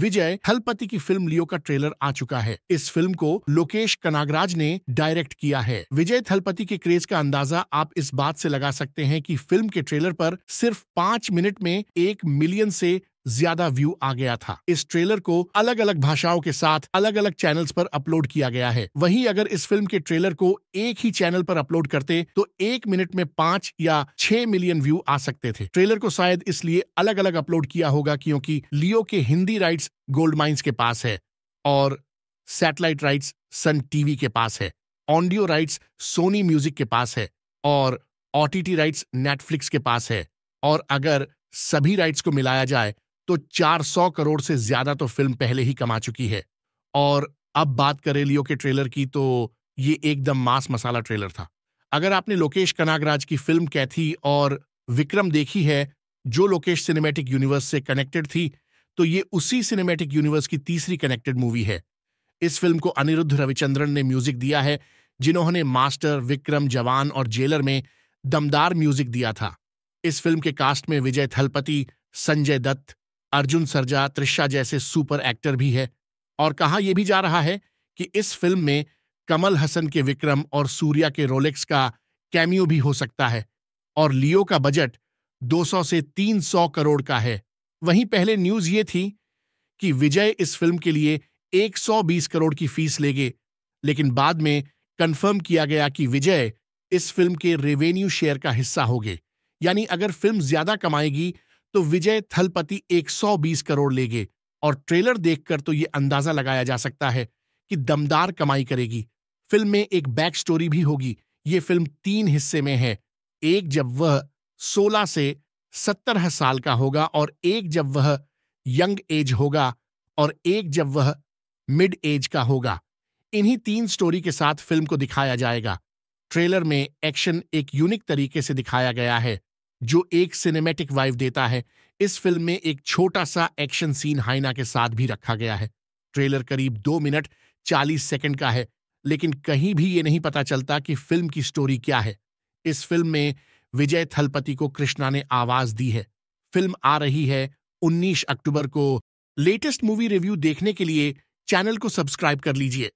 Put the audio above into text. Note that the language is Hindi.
विजय हलपति की फिल्म लियो का ट्रेलर आ चुका है इस फिल्म को लोकेश कनागराज ने डायरेक्ट किया है विजय थलपति के क्रेज का अंदाजा आप इस बात से लगा सकते हैं कि फिल्म के ट्रेलर पर सिर्फ पाँच मिनट में एक मिलियन से ज्यादा व्यू आ गया था इस ट्रेलर को अलग अलग भाषाओं के साथ अलग अलग चैनल्स पर अपलोड किया गया है वहीं अगर इस फिल्म के ट्रेलर को एक ही चैनल पर अपलोड करते तो एक मिनट में पांच या छह मिलियन व्यू आ सकते थे ट्रेलर को शायद इसलिए अलग अलग अपलोड किया होगा क्योंकि लियो के हिंदी राइट्स गोल्ड माइंस के पास है और सैटेलाइट राइट्स सन टीवी के पास है ऑनडियो राइट्स सोनी म्यूजिक के पास है और ओटीटी राइट्स नेटफ्लिक्स के पास है और अगर सभी राइट्स को मिलाया जाए तो 400 करोड़ से ज्यादा तो फिल्म पहले ही कमा चुकी है और अब बात करें लियो के ट्रेलर की तो ये एकदम मास मसाला ट्रेलर था अगर आपने लोकेश कनागराज की फिल्म कैथी और विक्रम देखी है जो लोकेश सिनेमैटिक यूनिवर्स से कनेक्टेड थी तो ये उसी सिनेमैटिक यूनिवर्स की तीसरी कनेक्टेड मूवी है इस फिल्म को अनिरुद्ध रविचंद्रन ने म्यूजिक दिया है जिन्होंने मास्टर विक्रम जवान और जेलर में दमदार म्यूजिक दिया था इस फिल्म के कास्ट में विजय थलपति संजय दत्त अर्जुन सरजा त्रिशा जैसे सुपर एक्टर भी है और कहा यह भी जा रहा है कि इस फिल्म में कमल हसन के विक्रम और सूर्या के रोलेक्स का कैमियो भी हो सकता है और लियो का बजट 200 से 300 करोड़ का है वहीं पहले न्यूज ये थी कि विजय इस फिल्म के लिए 120 करोड़ की फीस लेंगे लेकिन बाद में कंफर्म किया गया कि विजय इस फिल्म के रेवेन्यू शेयर का हिस्सा होगे यानी अगर फिल्म ज्यादा कमाएगी तो विजय थलपति 120 करोड़ लेंगे और ट्रेलर देखकर तो ये अंदाजा लगाया जा सकता है कि दमदार कमाई करेगी फिल्म में एक बैक स्टोरी भी होगी ये फिल्म तीन हिस्से में है एक जब वह 16 से सत्तर साल का होगा और एक जब वह यंग एज होगा और एक जब वह मिड एज का होगा इन्हीं तीन स्टोरी के साथ फिल्म को दिखाया जाएगा ट्रेलर में एक्शन एक यूनिक तरीके से दिखाया गया है जो एक सिनेमैटिक वाइव देता है इस फिल्म में एक छोटा सा एक्शन सीन हाइना के साथ भी रखा गया है ट्रेलर करीब दो मिनट चालीस सेकंड का है लेकिन कहीं भी ये नहीं पता चलता कि फिल्म की स्टोरी क्या है इस फिल्म में विजय थलपति को कृष्णा ने आवाज दी है फिल्म आ रही है 19 अक्टूबर को लेटेस्ट मूवी रिव्यू देखने के लिए चैनल को सब्सक्राइब कर लीजिए